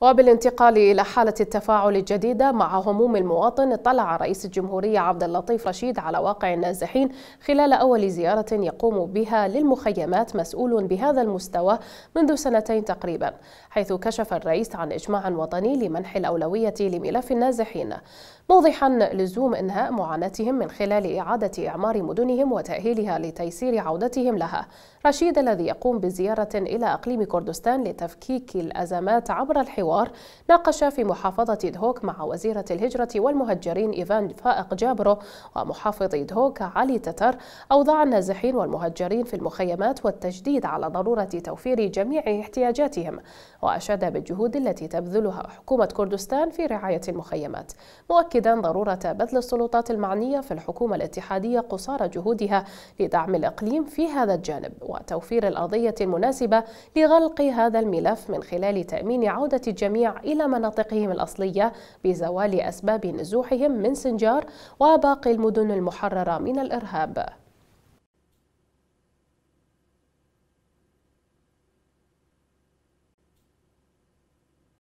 وبالانتقال إلى حالة التفاعل الجديدة مع هموم المواطن اطلع رئيس الجمهورية عبد اللطيف رشيد على واقع النازحين خلال أول زيارة يقوم بها للمخيمات مسؤول بهذا المستوى منذ سنتين تقريبا حيث كشف الرئيس عن إجماع وطني لمنح الأولوية لملف النازحين موضحا لزوم إنهاء معاناتهم من خلال إعادة إعمار مدنهم وتأهيلها لتيسير عودتهم لها رشيد الذي يقوم بزيارة إلى أقليم كردستان لتفكيك الأزمات عبر الحوار الحوار ناقش في محافظة دهوك مع وزيرة الهجرة والمهجرين إيفان فائق جابرو ومحافظ دهوك علي تتر أوضاع النازحين والمهجرين في المخيمات والتجديد على ضرورة توفير جميع احتياجاتهم وأشاد بالجهود التي تبذلها حكومة كردستان في رعاية المخيمات مؤكدا ضرورة بذل السلطات المعنية في الحكومة الاتحادية قصارى جهودها لدعم الإقليم في هذا الجانب وتوفير الأرضية المناسبة لغلق هذا الملف من خلال تأمين عودة الجميع إلى مناطقهم الأصلية بزوال أسباب نزوحهم من سنجار وباقي المدن المحررة من الإرهاب